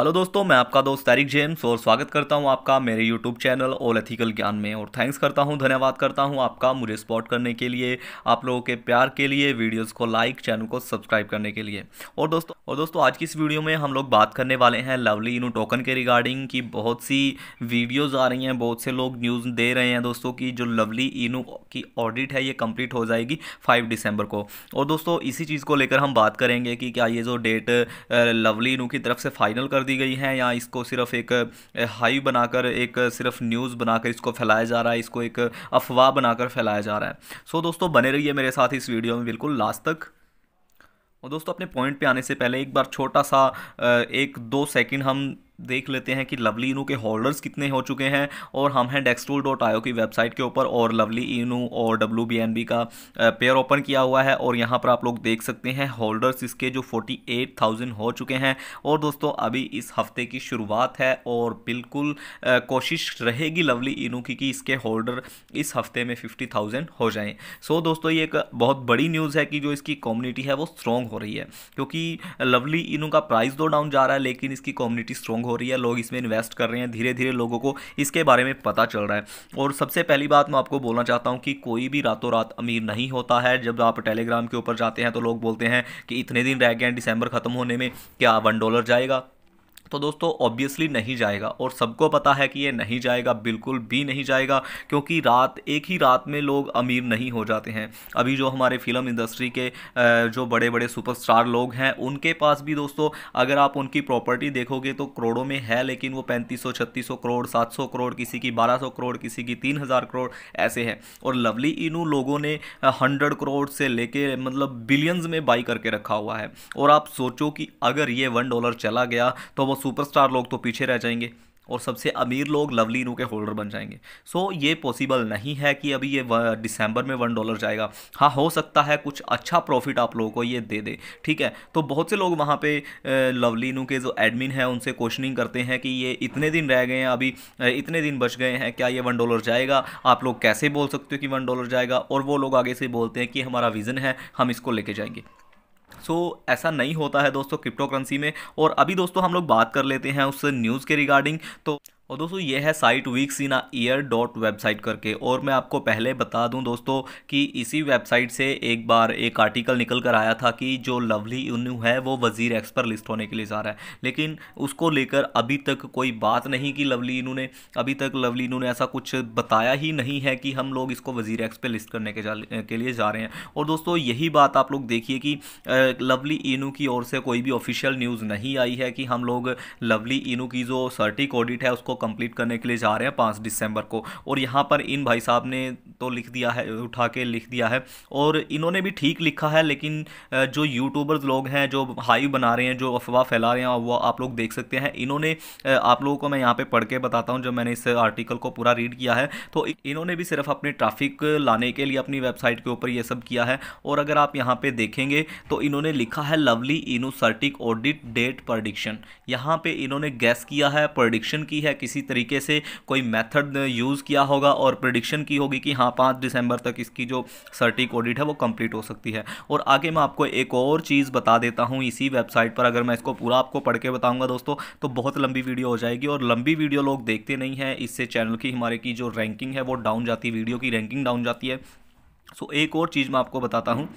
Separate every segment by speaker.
Speaker 1: hello दोस्तों मैं आपका दोस्त तारिक जेम्स और स्वागत करता हूं आपका मेरे यूट्यूब चैनल ऑल एथिकल ज्ञान में और थैंक्स करता हूं धन्यवाद करता हूं आपका मुझे सपोर्ट करने के लिए आप लोगों के प्यार के लिए वीडियोस को लाइक चैनल को सब्सक्राइब करने के लिए और दोस्तों और दोस्तों आज की इस वीडियो में हम लोग बात करने वाले हैं लवली इनू टोकन के रिगार्डिंग की बहुत सी वीडियोज़ आ रही हैं बहुत से लोग न्यूज़ दे रहे हैं दोस्तों की जो लवली इनू की ऑडिट है ये कम्प्लीट हो जाएगी फाइव दिसंबर को और दोस्तों इसी चीज़ को लेकर हम बात करेंगे कि क्या ये जो डेट लवली इनू की तरफ से फाइनल कर दी गई हैं या इसको सिर्फ एक हाई बनाकर एक सिर्फ न्यूज़ बनाकर इसको फैलाया जा रहा है इसको एक अफवाह बनाकर फैलाया जा रहा है सो so, दोस्तों बने रहिए मेरे साथ इस वीडियो में बिल्कुल लास्ट तक और दोस्तों अपने पॉइंट पे आने से पहले एक बार छोटा सा एक दो सेकंड हम देख लेते हैं कि लवली इनू के होल्डर्स कितने हो चुके हैं और हम हैं डेक्सटूल डॉट आयो की वेबसाइट के ऊपर और लवली इनू और डब्ल्यू बी एन बी का पेयर ओपन किया हुआ है और यहाँ पर आप लोग देख सकते हैं होल्डर्स इसके जो फोर्टी एट थाउजेंड हो चुके हैं और दोस्तों अभी इस हफ्ते की शुरुआत है और बिल्कुल कोशिश रहेगी लवली इनू की कि इसके होल्डर इस हफ्ते में फिफ्टी थाउजेंड हो जाएँ सो दोस्तों ये एक बहुत बड़ी न्यूज़ है कि जो इसकी कम्युनिटी है वो स्ट्रॉन्ग हो रही है क्योंकि लवली इनू का प्राइस दो डाउन जा रहा है लेकिन इसकी कम्युनिटी स्ट्रॉन्ग हो रही है लोग इसमें इन्वेस्ट कर रहे हैं धीरे धीरे लोगों को इसके बारे में पता चल रहा है और सबसे पहली बात मैं आपको बोलना चाहता हूँ कि कोई भी रातों रात अमीर नहीं होता है जब आप टेलीग्राम के ऊपर जाते हैं तो लोग बोलते हैं कि इतने दिन रह गए हैं दिसंबर ख़त्म होने में क्या वन डॉलर जाएगा तो दोस्तों ऑब्वियसली नहीं जाएगा और सबको पता है कि ये नहीं जाएगा बिल्कुल भी नहीं जाएगा क्योंकि रात एक ही रात में लोग अमीर नहीं हो जाते हैं अभी जो हमारे फिल्म इंडस्ट्री के जो बड़े बड़े सुपरस्टार लोग हैं उनके पास भी दोस्तों अगर आप उनकी प्रॉपर्टी देखोगे तो करोड़ों में है लेकिन वो पैंतीस सौ छत्तीस सौ करोड़ सात सौ करोड़ किसी की बारह सौ करोड़ किसी की तीन हज़ार करोड़ ऐसे हैं और लवली इनू लोगों ने हंड्रेड करोड़ से लेके मतलब बिलियंस में बाई करके रखा हुआ है और आप सोचो कि अगर ये वन डॉलर चला गया तो वो सुपरस्टार लोग तो पीछे रह जाएंगे और सबसे अमीर लोग लवली इनू के होल्डर बन जाएंगे सो so, ये पॉसिबल नहीं है कि अभी ये दिसंबर में वन डॉलर जाएगा हाँ हो सकता है कुछ अच्छा प्रॉफिट आप लोगों को ये दे दे ठीक है तो बहुत से लोग वहाँ पे लवली इनू के जो एडमिन हैं उनसे क्वेश्चनिंग करते हैं कि ये इतने दिन रह गए हैं अभी इतने दिन बच गए हैं क्या ये वन डॉलर जाएगा आप लोग कैसे बोल सकते हो कि वन डॉलर जाएगा और वो लोग आगे से बोलते हैं कि हमारा विज़न है हम इसको लेके जाएंगे सो so, ऐसा नहीं होता है दोस्तों क्रिप्टो करेंसी में और अभी दोस्तों हम लोग बात कर लेते हैं उस न्यूज़ के रिगार्डिंग तो और दोस्तों ये है साइट वीक्स सीना ईयर डॉट वेबसाइट करके और मैं आपको पहले बता दूं दोस्तों कि इसी वेबसाइट से एक बार एक आर्टिकल निकल कर आया था कि जो लवली उन्नू है वो वजीर एक्स पर लिस्ट होने के लिए जा रहा है लेकिन उसको लेकर अभी तक कोई बात नहीं कि लवली इनू ने अभी तक लवली इनू ने ऐसा कुछ बताया ही नहीं है कि हम लोग इसको वजीर एक्स पर लिस्ट करने के, जा, के लिए जा रहे हैं और दोस्तों यही बात आप लोग देखिए कि लवली इनू की ओर से कोई भी ऑफिशियल न्यूज़ नहीं आई है कि हम लोग लवली इनू की जो सर्टिक ऑडिट है उसको कंप्लीट करने के लिए जा रहे हैं पाँच दिसंबर को और यहाँ पर इन भाई साहब ने तो लिख दिया है उठा के लिख दिया है और इन्होंने भी ठीक लिखा है लेकिन जो यूट्यूबर्स लोग हैं जो हाई बना रहे हैं जो अफवाह फैला रहे हैं वो आप लोग देख सकते हैं इन्होंने आप लोगों को मैं यहाँ पर पढ़ के बताता हूँ जब मैंने इस आर्टिकल को पूरा रीड किया है तो इन्होंने भी सिर्फ अपने ट्राफिक लाने के लिए अपनी वेबसाइट के ऊपर ये सब किया है और अगर आप यहाँ पर देखेंगे तो इन्होंने लिखा है लवली इनोसर्टिक ऑडिट डेट प्रडिक्शन यहाँ पे इन्होंने गैस किया है प्रडिक्शन की है किस किसी तरीके से कोई मेथड यूज़ किया होगा और प्रडिक्शन की होगी कि हाँ पाँच दिसंबर तक इसकी जो सर्टिक ऑडिट है वो कंप्लीट हो सकती है और आगे मैं आपको एक और चीज़ बता देता हूँ इसी वेबसाइट पर अगर मैं इसको पूरा आपको पढ़ के बताऊँगा दोस्तों तो बहुत लंबी वीडियो हो जाएगी और लंबी वीडियो लोग देखते नहीं हैं इससे चैनल की हमारे की जो रैंकिंग है वो डाउन जाती है वीडियो की रैंकिंग डाउन जाती है सो so, एक और चीज़ मैं आपको बताता हूँ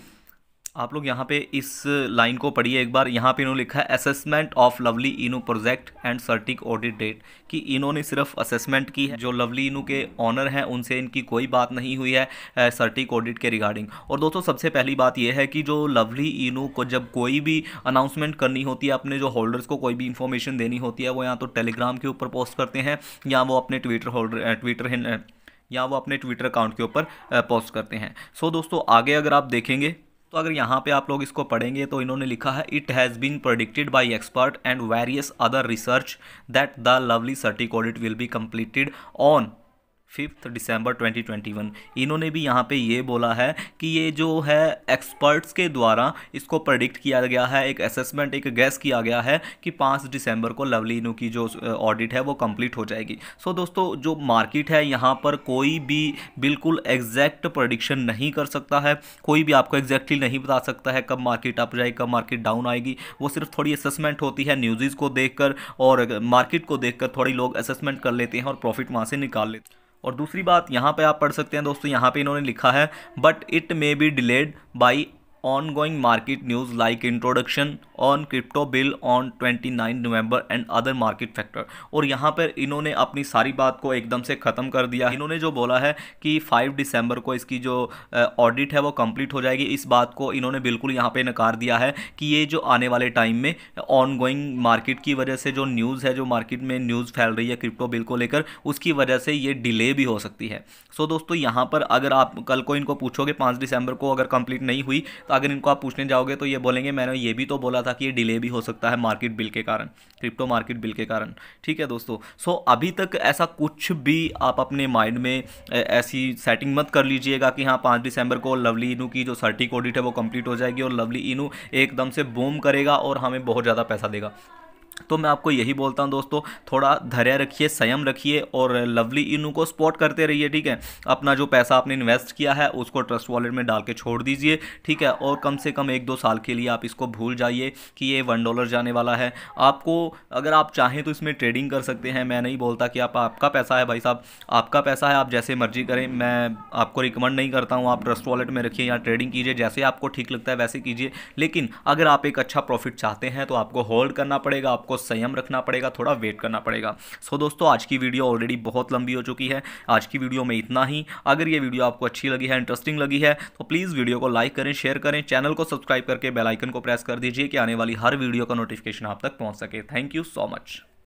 Speaker 1: आप लोग यहाँ पे इस लाइन को पढ़िए एक बार यहाँ पे इन्होंने लिखा है assessment of Lovely Inu project and CertiK audit date कि इन्होंने सिर्फ असेसमेंट की है जो लवली इनू के ऑनर हैं उनसे इनकी कोई बात नहीं हुई है सर्टिक ऑडिट के रिगार्डिंग और दोस्तों सबसे पहली बात यह है कि जो लवली इनू को जब कोई भी अनाउंसमेंट करनी होती है अपने जो होल्डर्स को कोई भी इंफॉर्मेशन देनी होती है वो या तो टेलीग्राम के ऊपर पोस्ट करते हैं या वो अपने ट्विटर होल्डर ट्विटर या वो अपने ट्विटर अकाउंट के ऊपर पोस्ट करते हैं सो दोस्तों आगे अगर आप देखेंगे तो अगर यहाँ पे आप लोग इसको पढ़ेंगे तो इन्होंने लिखा है it has been predicted by expert and various other research that the Lovely CertiK audit will be completed on fifth December 2021 इन्होंने भी यहाँ पे ये बोला है कि ये जो है एक्सपर्ट्स के द्वारा इसको प्रडिक्ट किया गया है एक असेसमेंट एक गैस किया गया है कि पाँच दिसंबर को लवली इनू की जो ऑडिट है वो कंप्लीट हो जाएगी सो so, दोस्तों जो मार्केट है यहाँ पर कोई भी बिल्कुल एग्जैक्ट प्रडिक्शन नहीं कर सकता है कोई भी आपको एग्जैक्टली नहीं बता सकता है कब मार्केट अप जाएगी कब मार्केट डाउन आएगी वो सिर्फ थोड़ी असेसमेंट होती है न्यूज़ को देख और मार्केट को देख थोड़ी लोग असेसमेंट कर लेते हैं और प्रॉफिट वहाँ से निकाल लेते हैं और दूसरी बात यहाँ पे आप पढ़ सकते हैं दोस्तों यहाँ पे इन्होंने लिखा है but it may be delayed by on market news like introduction on crypto bill on twenty 29 November and other market factor और यहाँ पर इन्होंने अपनी सारी बात को एकदम से ख़त्म कर दिया इन्होंने जो बोला है कि 5 दिसंबर को इसकी जो ऑडिट है वो कंप्लीट हो जाएगी इस बात को इन्होंने बिल्कुल यहाँ पे नकार दिया है कि ये जो आने वाले टाइम में ऑन गोइंग मार्केट की वजह से जो न्यूज़ है जो मार्केट में न्यूज़ फैल रही है क्रिप्टो बिल को लेकर उसकी वजह से ये डिले भी हो सकती है सो दोस्तों यहाँ पर अगर आप कल को इनको पूछोगे पाँच दिसंबर को अगर कंप्लीट नहीं हुई तो अगर इनको आप पूछने जाओगे तो ये बोलेंगे मैंने ये भी तो बोला था कि ये डिले भी हो सकता है मार्केट बिल के कारण क्रिप्टो मार्केट बिल के कारण ठीक है दोस्तों सो अभी तक ऐसा कुछ भी आप अपने माइंड में ऐसी सेटिंग मत कर लीजिएगा कि हाँ पाँच दिसंबर को लवली इनू की जो सर्टिक ऑडिट है वो कंप्लीट हो जाएगी और लवली इनू एकदम से बूम करेगा और हमें बहुत ज़्यादा पैसा देगा तो मैं आपको यही बोलता हूँ दोस्तों थोड़ा धैर्य रखिए संयम रखिए और लवली इनू को सपोर्ट करते रहिए ठीक है अपना जो पैसा आपने इन्वेस्ट किया है उसको ट्रस्ट वॉलेट में डाल के छोड़ दीजिए ठीक है और कम से कम एक दो साल के लिए आप इसको भूल जाइए कि ये वन डॉलर जाने वाला है आपको अगर आप चाहें तो इसमें ट्रेडिंग कर सकते हैं मैं नहीं बोलता कि आप आपका पैसा है भाई साहब आपका पैसा है आप जैसे मर्जी करें मैं आपको रिकमेंड नहीं करता हूँ आप ट्रस्ट वॉलेट में रखिए या ट्रेडिंग कीजिए जैसे आपको ठीक लगता है वैसे कीजिए लेकिन अगर आप एक अच्छा प्रॉफिट चाहते हैं तो आपको होल्ड करना पड़ेगा आपको संयम रखना पड़ेगा थोड़ा वेट करना पड़ेगा सो दोस्तों आज की वीडियो ऑलरेडी बहुत लंबी हो चुकी है आज की वीडियो में इतना ही अगर ये वीडियो आपको अच्छी लगी है इंटरेस्टिंग लगी है तो प्लीज़ वीडियो को लाइक करें शेयर करें चैनल को सब्सक्राइब करके बेलाइकन को प्रेस कर दीजिए कि आने वाली हर वीडियो का नोटिफिकेशन आप तक पहुँच सके थैंक यू सो मच